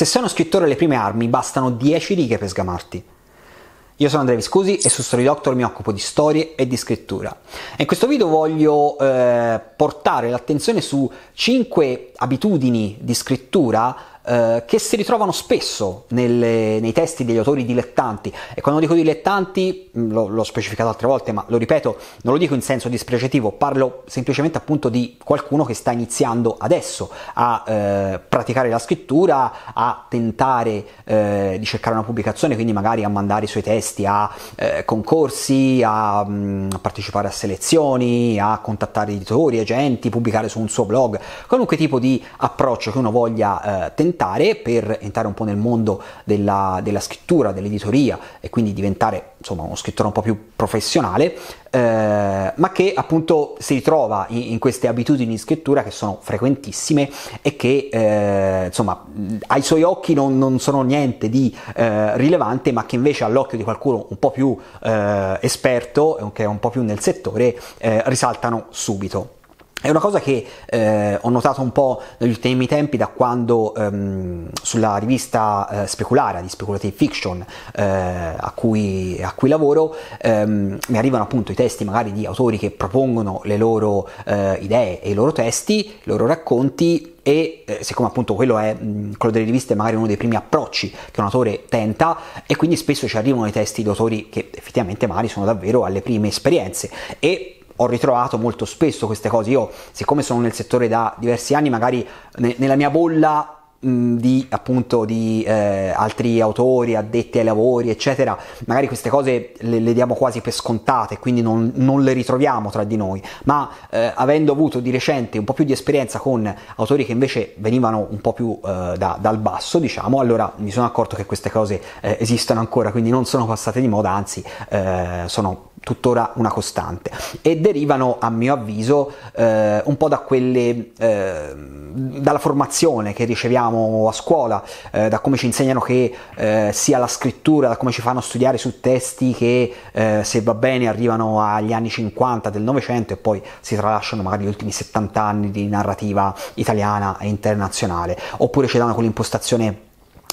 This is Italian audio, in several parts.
Se sei uno scrittore alle prime armi, bastano 10 righe per sgamarti. Io sono Andrea Viscusi e su Story Doctor mi occupo di storie e di scrittura. E in questo video voglio eh, portare l'attenzione su 5 abitudini di scrittura eh, che si ritrovano spesso nelle, nei testi degli autori dilettanti e quando dico dilettanti mm, lo, l'ho specificato altre volte ma lo ripeto non lo dico in senso dispregiativo parlo semplicemente appunto di qualcuno che sta iniziando adesso a eh, praticare la scrittura a tentare eh, di cercare una pubblicazione quindi magari a mandare i suoi testi a eh, concorsi a, mh, mm, a partecipare a selezioni a contattare editori agenti pubblicare su un suo blog qualunque tipo di approccio che uno voglia eh, tentare diventare per entrare un po' nel mondo della, della scrittura, dell'editoria e quindi diventare insomma uno scrittore un po' più professionale, eh, ma che appunto si ritrova in, in, queste abitudini di scrittura che sono frequentissime e che eh, insomma ai suoi occhi non, non sono niente di eh, rilevante, ma che invece all'occhio di qualcuno un po' più eh, esperto, che è un po' più nel settore, eh, risaltano subito. È una cosa che eh, ho notato un po' negli ultimi tempi da quando ehm, sulla rivista eh, Speculare di Speculative Fiction eh, a, cui, a, cui, lavoro ehm, mi arrivano appunto i testi magari di autori che propongono le loro eh, idee e i loro testi, i loro racconti e eh, siccome appunto quello è mh, quello delle riviste è magari uno dei primi approcci che un autore tenta e quindi spesso ci arrivano i testi di autori che effettivamente magari sono davvero alle prime esperienze e ho ritrovato molto spesso queste cose. Io, siccome sono nel settore da diversi anni, magari ne, nella mia bolla di appunto di eh, altri autori addetti ai lavori eccetera magari queste cose le, le diamo quasi per scontate quindi non, non, le ritroviamo tra di noi ma eh, avendo avuto di recente un po' più di esperienza con autori che invece venivano un po' più eh, da, dal basso diciamo allora mi sono accorto che queste cose eh, esistono ancora quindi non sono passate di moda anzi eh, sono tuttora una costante e derivano a mio avviso eh, un po' da quelle eh, dalla formazione che riceviamo a scuola eh, da come ci insegnano che eh, sia la scrittura da come ci fanno studiare su testi che eh, se va bene arrivano agli anni 50 del Novecento e poi si tralasciano magari gli ultimi 70 anni di narrativa italiana e internazionale oppure ci danno quell'impostazione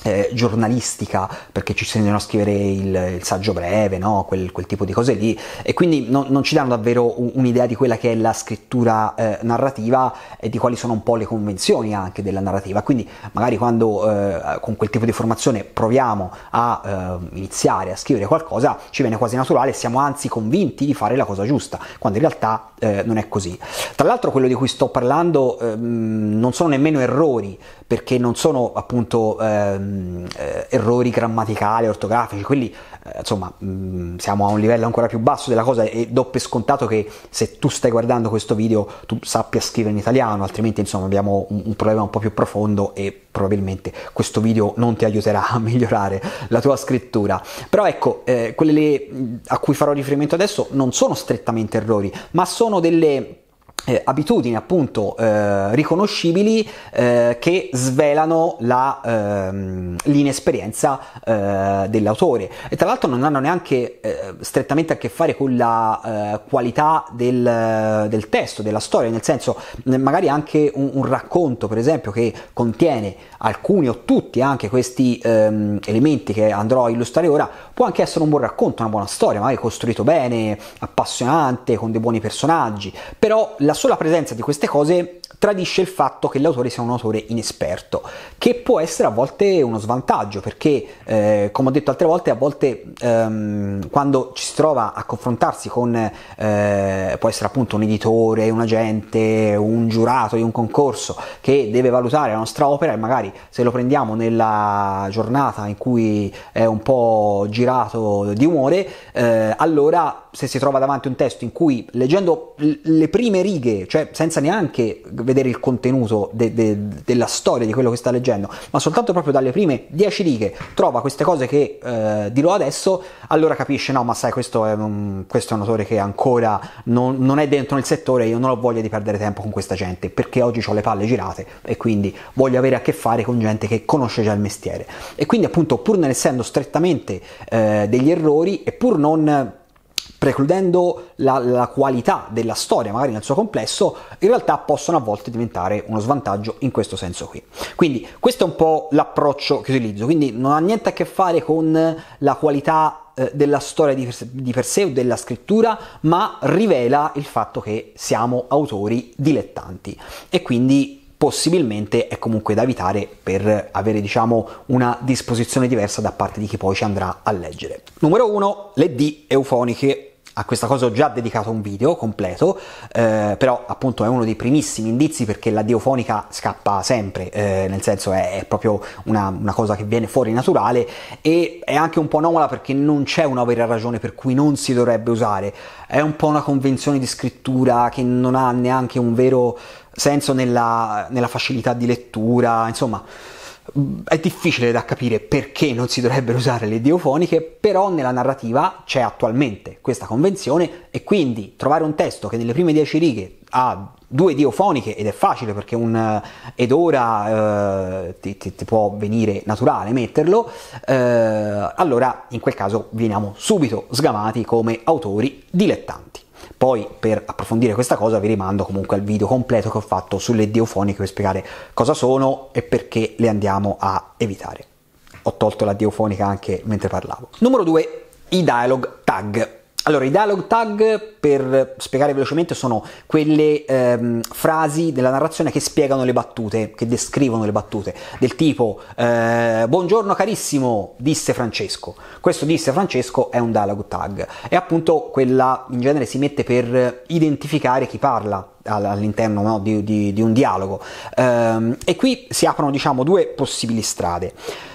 eh, giornalistica, perché ci insegnano a scrivere il, il saggio breve, no? quel, quel, tipo di cose lì, e quindi no, non ci danno davvero un, un'idea di quella che è la scrittura eh, narrativa e di quali sono un po' le convenzioni anche della narrativa. Quindi magari quando eh, con quel tipo di formazione proviamo a eh, iniziare a scrivere qualcosa, ci viene quasi naturale, siamo anzi convinti di fare la cosa giusta, quando in realtà eh, non è così. Tra l'altro quello di cui sto parlando ehm, non sono nemmeno errori, perché non sono appunto... Ehm, mh, eh, errori grammaticali, ortografici, quelli eh, insomma mh, mm, siamo a un livello ancora più basso della cosa e do per scontato che se tu stai guardando questo video tu sappia scrivere in italiano, altrimenti insomma abbiamo un, un problema un po' più profondo e probabilmente questo video non ti aiuterà a migliorare la tua scrittura. Però ecco, eh, quelle mm, a cui farò riferimento adesso non sono strettamente errori, ma sono delle eh, abitudini appunto eh, riconoscibili eh, che svelano la, ehm, l'inesperienza eh, dell'autore e tra l'altro non hanno neanche eh, strettamente a che fare con la eh, qualità del, del, testo, della storia, nel senso magari anche un, un, racconto per esempio che contiene alcuni o tutti anche questi ehm, elementi che andrò a illustrare ora può anche essere un buon racconto, una buona storia, magari costruito bene, appassionante, con dei buoni personaggi, però la sola presenza di queste cose tradisce il fatto che l'autore sia un autore inesperto, che può essere a volte uno svantaggio, perché eh, come ho detto altre volte, a volte ehm, quando ci si trova a confrontarsi con, eh, può essere appunto un editore, un agente, un giurato di un concorso che deve valutare la nostra opera e magari se lo prendiamo nella giornata in cui è un po' girato di umore, eh, allora se si trova davanti un testo in cui leggendo le prime righe, cioè senza neanche vedere il contenuto de, de, della storia di quello che sta leggendo, ma soltanto proprio dalle prime dieci righe trova queste cose che eh, dirò adesso, allora capisce no, ma sai, questo è un, questo è un autore che ancora non, non, è dentro nel settore, io non ho voglia di perdere tempo con questa gente, perché oggi ho le palle girate e quindi voglio avere a che fare con gente che conosce già il mestiere. E quindi appunto pur non essendo strettamente eh, degli errori e pur non precludendo la, la, qualità della storia magari nel suo complesso, in realtà possono a volte diventare uno svantaggio in questo senso qui. Quindi questo è un po' l'approccio che utilizzo, quindi non ha niente a che fare con la qualità eh, della storia di per, sé, di per sé o della scrittura, ma rivela il fatto che siamo autori dilettanti e quindi possibilmente è comunque da evitare per avere diciamo una disposizione diversa da parte di chi poi ci andrà a leggere. Numero 1, le D eufoniche. A questa cosa ho già dedicato un video completo, eh, però appunto è uno dei primissimi indizi perché la diofonica scappa sempre, eh, nel senso è, è proprio una, una, cosa che viene fuori naturale e è anche un po' anomala perché non c'è una vera ragione per cui non si dovrebbe usare, è un po' una convenzione di scrittura che non ha neanche un vero senso nella, nella facilità di lettura, insomma è difficile da capire perché non si dovrebbero usare le diofoniche, però nella narrativa c'è attualmente questa convenzione e quindi trovare un testo che nelle prime dieci righe ha due diofoniche ed è facile perché un eh, ed ora eh, ti, ti, ti, può venire naturale metterlo, eh, allora in quel caso veniamo subito sgamati come autori dilettanti. Poi per approfondire questa cosa vi rimando comunque al video completo che ho fatto sulle diofoniche per spiegare cosa sono e perché le andiamo a evitare. Ho tolto la diofonica anche mentre parlavo. Numero 2, i dialog tag. Allora, i dialogue tag, per spiegare velocemente, sono quelle ehm, frasi della narrazione che spiegano le battute, che descrivono le battute, del tipo eh, Buongiorno carissimo, disse Francesco. Questo disse Francesco è un dialogue tag. E appunto quella in genere si mette per identificare chi parla all'interno no, di, di, di, un dialogo. Ehm, e qui si aprono, diciamo, due possibili strade.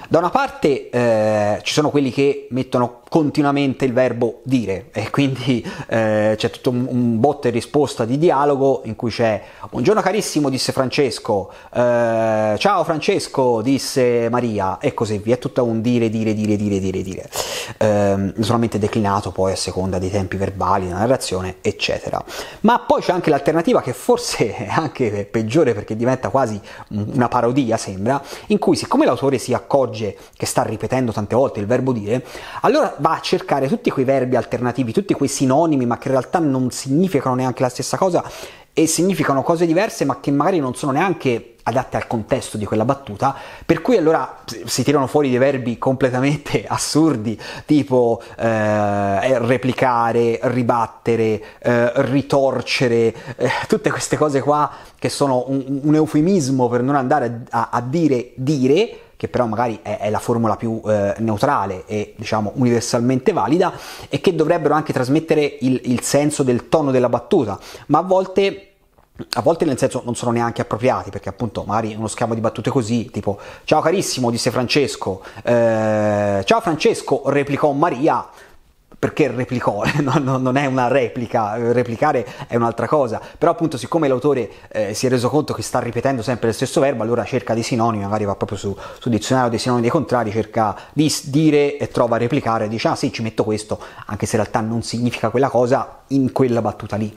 Da una parte eh, ci sono quelli che mettono continuamente il verbo dire e quindi eh, c'è tutto un, un botta e risposta di dialogo in cui c'è buongiorno carissimo disse Francesco, eh, ciao Francesco disse Maria e così via, è tutto un dire dire dire dire dire dire, eh, solamente declinato poi a seconda dei tempi verbali, della narrazione eccetera. Ma poi c'è anche l'alternativa che forse è anche peggiore perché diventa quasi una parodia sembra, in cui siccome l'autore si accorge che sta ripetendo tante volte il verbo dire, allora va a cercare tutti quei verbi alternativi, tutti quei sinonimi, ma che in realtà non significano neanche la stessa cosa e significano cose diverse, ma che magari non sono neanche adatte al contesto di quella battuta, per cui allora si tirano fuori dei verbi completamente assurdi, tipo eh, eh, replicare, ribattere, eh, ritorcere, eh, tutte queste cose qua che sono un, un eufemismo per non andare a, a dire dire, che però magari è, è la formula più eh, neutrale e diciamo universalmente valida e che dovrebbero anche trasmettere il, il senso del tono della battuta, ma a volte a volte nel senso non sono neanche appropriati perché appunto magari uno scambio di battute così tipo ciao carissimo disse Francesco eh, ciao Francesco replicò Maria perché replicò, no, no, non è una replica, replicare è un'altra cosa, però appunto siccome l'autore eh, si è reso conto che sta ripetendo sempre lo stesso verbo, allora cerca dei sinonimi, magari va proprio su, su dizionario dei sinonimi dei contrari, cerca di dire e trova a replicare, dice ah sì ci metto questo, anche se in realtà non significa quella cosa in quella battuta lì.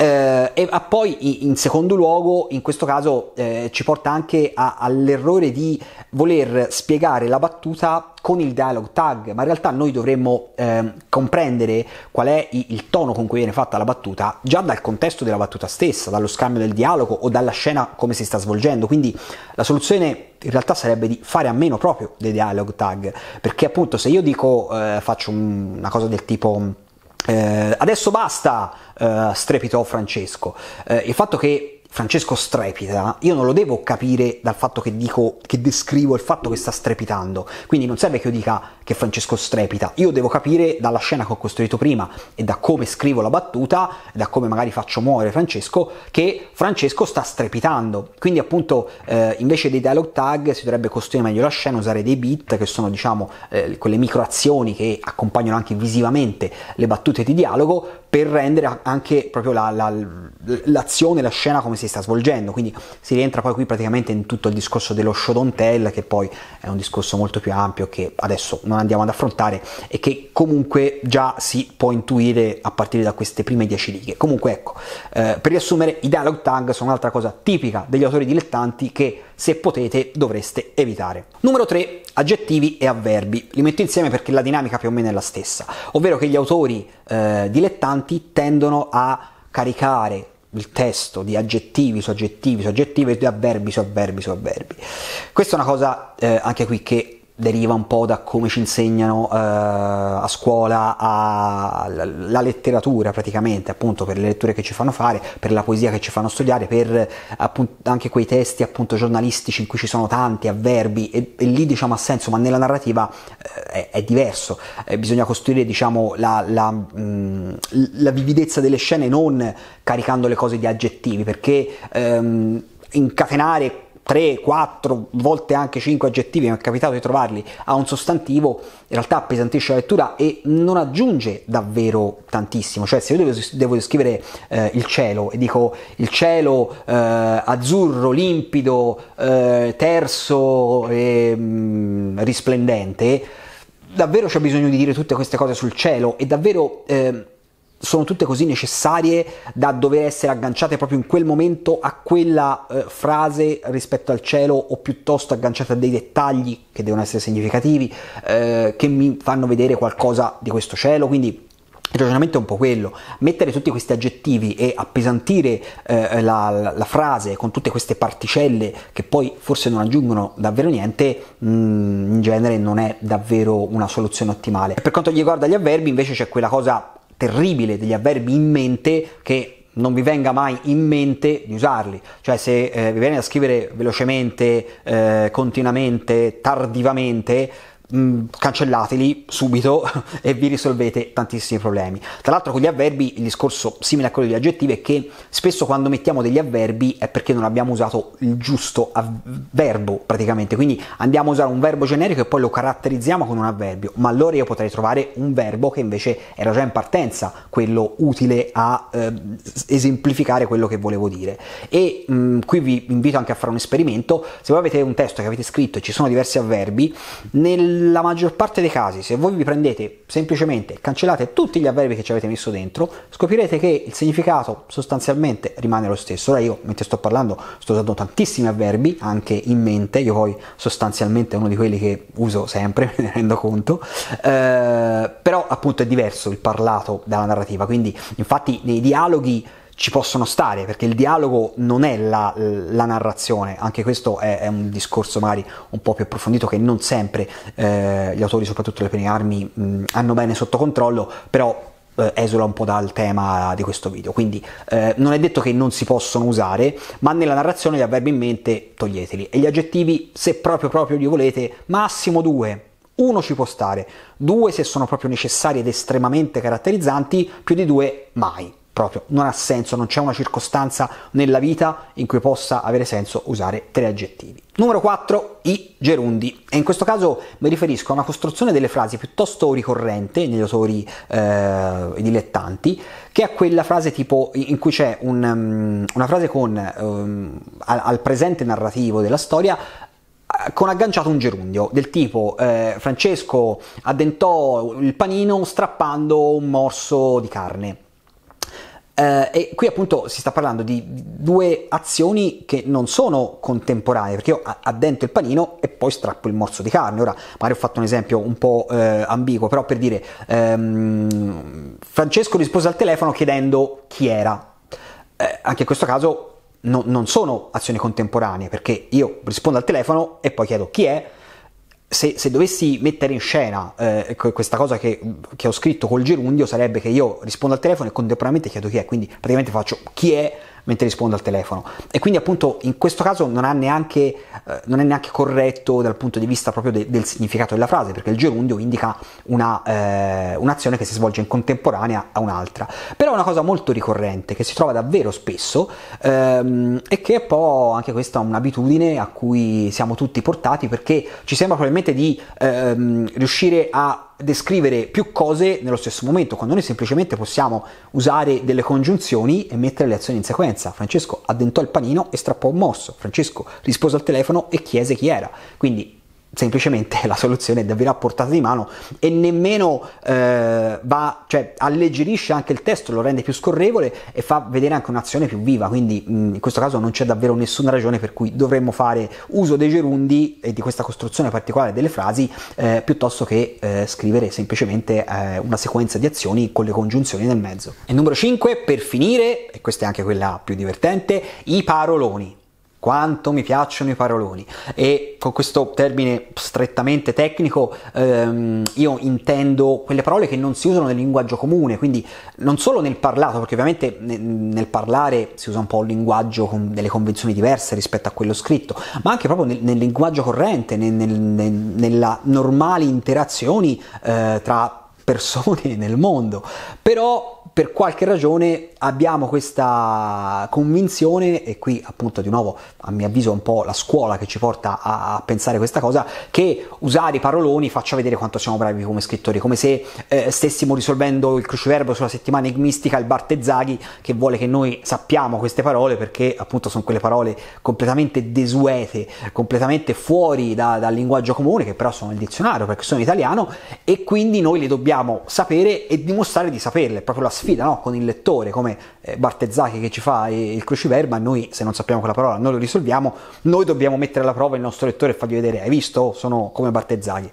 Eh, e ah, poi in secondo luogo, in questo caso eh, ci porta anche a, all'errore di voler spiegare la battuta con il dialogue tag, ma in realtà noi dovremmo eh, comprendere qual è il, il tono con cui viene fatta la battuta già dal contesto della battuta stessa, dallo scambio del dialogo o dalla scena come si sta svolgendo. Quindi la soluzione in realtà sarebbe di fare a meno proprio dei dialogue tag, perché appunto se io dico eh, faccio un, una cosa del tipo eh, adesso basta eh, strepitò Francesco. Eh, il fatto che Francesco strepita, io non lo devo capire dal fatto che dico, che descrivo il fatto che sta strepitando. Quindi non serve che io dica che Francesco strepita. Io devo capire dalla scena che ho costruito prima e da come scrivo la battuta, da come magari faccio muovere Francesco, che Francesco sta strepitando. Quindi appunto eh, invece dei dialogue tag si dovrebbe costruire meglio la scena, usare dei beat che sono diciamo eh, quelle micro azioni che accompagnano anche visivamente le battute di dialogo per rendere anche proprio la, la, l'azione, la scena come si sta svolgendo. Quindi si rientra poi qui praticamente in tutto il discorso dello show don't tell che poi è un discorso molto più ampio che adesso non andiamo ad affrontare e che comunque già si può intuire a partire da queste prime 10 righe. Comunque ecco, eh, per riassumere, i dialogue tag sono un'altra cosa tipica degli autori dilettanti che se potete dovreste evitare. Numero 3, aggettivi e avverbi. Li metto insieme perché la dinamica più o meno è la stessa, ovvero che gli autori eh, dilettanti tendono a caricare il testo di aggettivi su aggettivi su aggettivi e di avverbi su avverbi su avverbi. Questa è una cosa eh, anche qui che deriva un po' da come ci insegnano eh, a scuola a, la, la, letteratura praticamente, appunto per le letture che ci fanno fare, per la poesia che ci fanno studiare, per appunto, anche quei testi appunto giornalistici in cui ci sono tanti avverbi e, e lì diciamo ha senso, ma nella narrativa eh, è, è, diverso, eh, bisogna costruire diciamo la, la, mh, mm, la, vividezza delle scene non caricando le cose di aggettivi, perché ehm, incatenare 3, 4, volte anche 5 aggettivi, mi è capitato di trovarli a un sostantivo, in realtà appesantisce la lettura e non aggiunge davvero tantissimo. Cioè, se io devo, devo descrivere eh, il cielo e dico il cielo eh, azzurro, limpido, eh, terso e mh, mm, risplendente, davvero c'è bisogno di dire tutte queste cose sul cielo e davvero ehm, sono tutte così necessarie da dover essere agganciate proprio in quel momento a quella eh, frase rispetto al cielo o piuttosto agganciate a dei dettagli che devono essere significativi, eh, che mi fanno vedere qualcosa di questo cielo. Quindi il ragionamento è un po' quello, mettere tutti questi aggettivi e appesantire eh, la, la, la, frase con tutte queste particelle che poi forse non aggiungono davvero niente, mh, mm, in genere non è davvero una soluzione ottimale. Per quanto riguarda gli avverbi invece c'è quella cosa terribile degli avverbi in mente che non vi venga mai in mente di usarli, cioè se eh, vi viene da scrivere velocemente, eh, continuamente, tardivamente, Mm, cancellateli subito e vi risolvete tantissimi problemi. Tra l'altro con gli avverbi il discorso simile a quello degli aggettivi è che spesso quando mettiamo degli avverbi è perché non abbiamo usato il giusto verbo praticamente, quindi andiamo a usare un verbo generico e poi lo caratterizziamo con un avverbio, ma allora io potrei trovare un verbo che invece era già in partenza quello utile a eh, esemplificare quello che volevo dire. E mh, mm, qui vi invito anche a fare un esperimento, se voi avete un testo che avete scritto e ci sono diversi avverbi, nel nella maggior parte dei casi, se voi vi prendete semplicemente e cancellate tutti gli avverbi che ci avete messo dentro, scoprirete che il significato sostanzialmente rimane lo stesso. Ora io, mentre sto parlando, sto usando tantissimi avverbi, anche in mente, io poi sostanzialmente uno di quelli che uso sempre, me ne rendo conto, eh, però appunto è diverso il parlato dalla narrativa, quindi infatti nei dialoghi ci possono stare, perché il dialogo non è la, la narrazione, anche questo è, è, un discorso magari un po' più approfondito che non sempre eh, gli autori, soprattutto le prime armi, mh, hanno bene sotto controllo, però eh, esula un po' dal tema di questo video, quindi eh, non è detto che non si possono usare, ma nella narrazione gli avverbi in mente toglieteli e gli aggettivi, se proprio proprio li volete, massimo due, uno ci può stare, due se sono proprio necessari ed estremamente caratterizzanti, più di due mai proprio non ha senso, non c'è una circostanza nella vita in cui possa avere senso usare tre aggettivi. Numero 4, i gerundi. E in questo caso mi riferisco a una costruzione delle frasi piuttosto ricorrente negli autori eh, dilettanti, che è quella frase tipo in cui c'è un, um, una frase con um, al, al presente narrativo della storia eh, con agganciato un gerundio del tipo eh, Francesco addentò il panino strappando un morso di carne. Eh, e qui appunto si sta parlando di due azioni che non sono contemporanee, perché io addento il panino e poi strappo il morso di carne. Ora, magari ho fatto un esempio un po' eh, ambiguo, però per dire, ehm, Francesco rispose al telefono chiedendo chi era. Eh, anche in questo caso no, non sono azioni contemporanee, perché io rispondo al telefono e poi chiedo chi è, se, se, dovessi mettere in scena eh, questa cosa che, che, ho scritto col gerundio sarebbe che io rispondo al telefono e contemporaneamente chiedo chi è, quindi praticamente faccio chi è mentre risponde al telefono. E quindi appunto in questo caso non, neanche, eh, non è neanche corretto dal punto di vista proprio de- del significato della frase, perché il gerundio indica una, eh, un'azione che si svolge in contemporanea a un'altra. Però è una cosa molto ricorrente, che si trova davvero spesso ehm, e che è poi anche questa un'abitudine a cui siamo tutti portati perché ci sembra probabilmente di ehm, riuscire a descrivere più cose nello stesso momento, quando noi semplicemente possiamo usare delle congiunzioni e mettere le azioni in sequenza. Francesco addentò il panino e strappò un mosso, Francesco rispose al telefono e chiese chi era. Quindi semplicemente la soluzione è davvero a portata di mano e nemmeno eh, va, cioè alleggerisce anche il testo, lo rende più scorrevole e fa vedere anche un'azione più viva, quindi mh, mm, in questo caso non c'è davvero nessuna ragione per cui dovremmo fare uso dei gerundi e di questa costruzione particolare delle frasi eh, piuttosto che eh, scrivere semplicemente eh, una sequenza di azioni con le congiunzioni nel mezzo. E numero 5, per finire, e questa è anche quella più divertente, i paroloni quanto mi piacciono i paroloni e con questo termine strettamente tecnico ehm, io intendo quelle parole che non si usano nel linguaggio comune quindi non solo nel parlato perché ovviamente nel parlare si usa un po' un linguaggio con delle convenzioni diverse rispetto a quello scritto ma anche proprio nel, nel linguaggio corrente nel, nel, nella normali interazioni eh, tra persone nel mondo però per qualche ragione abbiamo questa convinzione, e qui appunto di nuovo a mio avviso è un po' la scuola che ci porta a, a, pensare questa cosa, che usare i paroloni faccia vedere quanto siamo bravi come scrittori, come se eh, stessimo risolvendo il cruciverbo sulla settimana enigmistica, il Bartezzaghi che vuole che noi sappiamo queste parole perché appunto sono quelle parole completamente desuete, completamente fuori da, dal linguaggio comune, che però sono il dizionario perché sono italiano, e quindi noi le dobbiamo sapere e dimostrare di saperle, è proprio la sfida sfida no? con il lettore, come eh, Bartezzaki che ci fa il cruciverba, noi se non sappiamo quella parola, non lo risolviamo, noi dobbiamo mettere alla prova il nostro lettore e fargli vedere, hai visto? Sono come Bartezzaki.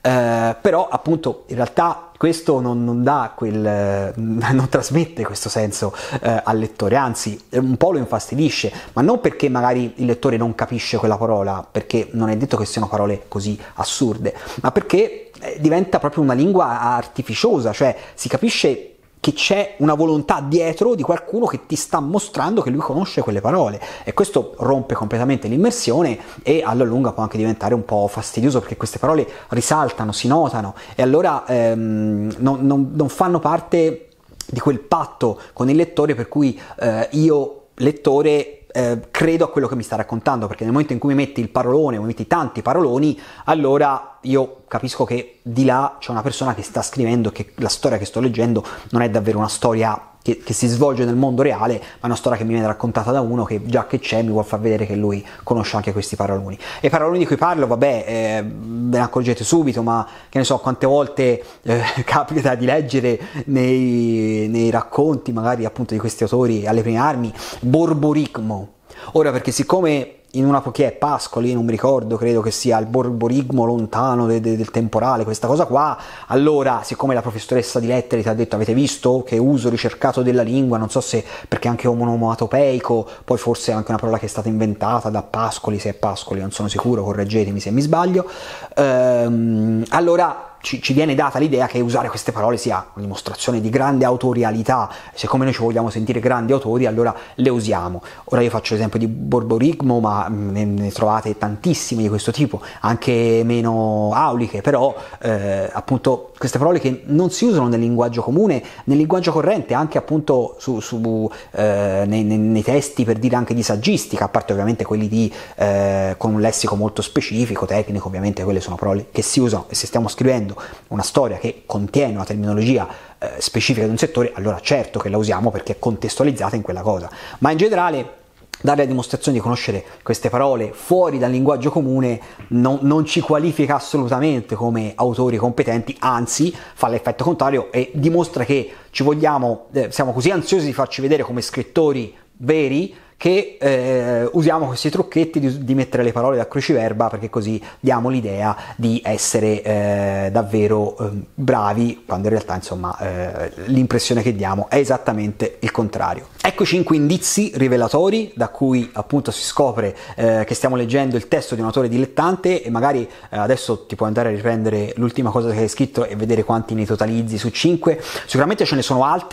Eh, però appunto in realtà questo non, non dà quel, non trasmette questo senso eh, al lettore, anzi eh, un po' lo infastidisce, ma non perché magari il lettore non capisce quella parola, perché non è detto che siano parole così assurde, ma perché eh, diventa proprio una lingua artificiosa, cioè si capisce che c'è una volontà dietro di qualcuno che ti sta mostrando che lui conosce quelle parole e questo rompe completamente l'immersione e alla lunga può anche diventare un po' fastidioso perché queste parole risaltano, si notano e allora ehm, non, non, non, fanno parte di quel patto con il lettore per cui eh, io lettore eh, credo a quello che mi sta raccontando, perché nel momento in cui mi metti il parolone o mi metti tanti paroloni, allora io capisco che di là c'è una persona che sta scrivendo che la storia che sto leggendo non è davvero una storia che, che, si svolge nel mondo reale, ma è una storia che mi viene raccontata da uno che già che c'è mi vuol far vedere che lui conosce anche questi paroloni. E i paroloni di cui parlo, vabbè, eh, ve ne accorgete subito, ma che ne so quante volte eh, capita di leggere nei, nei racconti magari appunto di questi autori alle prime armi, borboricmo. Ora perché siccome in una che è Pascoli, non mi ricordo, credo che sia il borborigmo lontano de, de, del temporale, questa cosa qua. Allora, siccome la professoressa di lettere ti ha detto avete visto che uso ricercato della lingua, non so se perché anche omonomatopeico, poi forse è anche una parola che è stata inventata da Pascoli, se è Pascoli, non sono sicuro, correggetemi se mi sbaglio. Ehm, allora ci, ci, viene data l'idea che usare queste parole sia una dimostrazione di grande autorialità, siccome noi ci vogliamo sentire grandi autori allora le usiamo. Ora io faccio l'esempio di Borborigmo, ma mm, ne, ne trovate tantissime di questo tipo, anche meno auliche, però eh, appunto queste parole che non si usano nel linguaggio comune, nel linguaggio corrente, anche appunto su, su, eh, nei, nei, nei, testi per dire anche di saggistica, a parte ovviamente quelli di, eh, con un lessico molto specifico, tecnico, ovviamente quelle sono parole che si usano e se stiamo scrivendo scrivendo una storia che contiene una terminologia eh, specifica di un settore, allora certo che la usiamo perché è contestualizzata in quella cosa. Ma in generale dare la dimostrazione di conoscere queste parole fuori dal linguaggio comune non, non, ci qualifica assolutamente come autori competenti, anzi fa l'effetto contrario e dimostra che ci vogliamo, eh, siamo così ansiosi di farci vedere come scrittori veri che eh, usiamo questi trucchetti di, di, mettere le parole da cruciverba perché così diamo l'idea di essere eh, davvero eh, bravi quando in realtà insomma eh, l'impressione che diamo è esattamente il contrario. Ecco 5 indizi rivelatori da cui appunto si scopre eh, che stiamo leggendo il testo di un autore dilettante e magari eh, adesso ti puoi andare a riprendere l'ultima cosa che hai scritto e vedere quanti ne totalizzi su 5. Sicuramente ce ne sono altri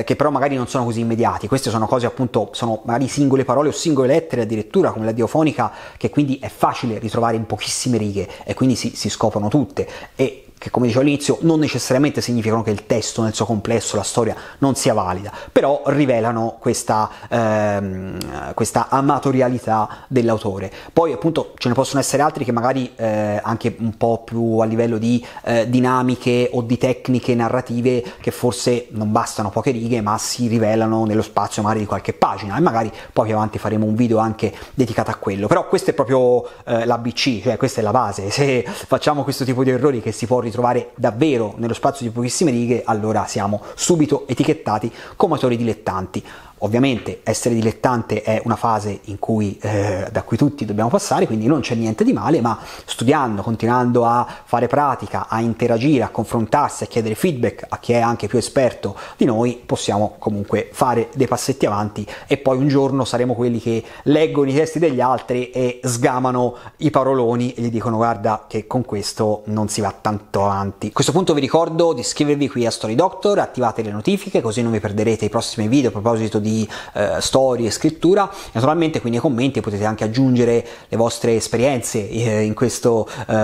che però magari non sono così immediati. Queste sono cose appunto sono magari singole parole o singole lettere addirittura come la diofonica, che quindi è facile ritrovare in pochissime righe e quindi si, si scoprono tutte e che come dicevo all'inizio non necessariamente significano che il testo nel suo complesso, la storia, non sia valida, però rivelano questa, ehm, questa amatorialità dell'autore. Poi appunto ce ne possono essere altri che magari eh, anche un po' più a livello di eh, dinamiche o di tecniche narrative che forse non bastano poche righe ma si rivelano nello spazio magari di qualche pagina e magari poi più avanti faremo un video anche dedicato a quello. Però questo è proprio eh, l'ABC, cioè questa è la base, se facciamo questo tipo di errori che si può risolvere ritrovare davvero nello spazio di pochissime righe, allora siamo subito etichettati come autori dilettanti. Ovviamente essere dilettante è una fase cui, eh, da cui tutti dobbiamo passare, quindi non c'è niente di male, ma studiando, continuando a fare pratica, a interagire, a confrontarsi, a chiedere feedback a chi è anche più esperto di noi, possiamo comunque fare dei passetti avanti e poi un giorno saremo quelli che leggono i testi degli altri e sgamano i paroloni e gli dicono guarda che con questo non si va tanto avanti. A questo punto vi ricordo di iscrivervi qui a Story Doctor, attivate le notifiche così non vi perderete i prossimi video a proposito di di eh, storie, scrittura. Naturalmente qui nei commenti potete anche aggiungere le vostre esperienze eh, in questo eh,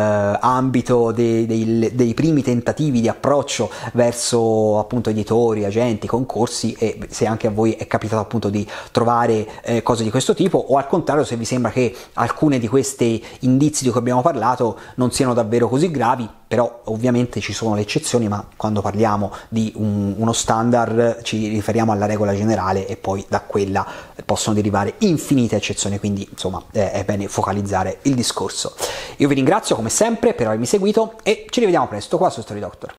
ambito dei, dei, dei, primi tentativi di approccio verso appunto editori, agenti, concorsi e se anche a voi è capitato appunto di trovare eh, cose di questo tipo o al contrario se vi sembra che alcune di queste indizi di cui abbiamo parlato non siano davvero così gravi però ovviamente ci sono le eccezioni, ma quando parliamo di un, uno standard ci riferiamo alla regola generale e poi da quella possono derivare infinite eccezioni, quindi insomma eh, è bene focalizzare il discorso. Io vi ringrazio come sempre per avermi seguito e ci rivediamo presto qua su Story Doctor.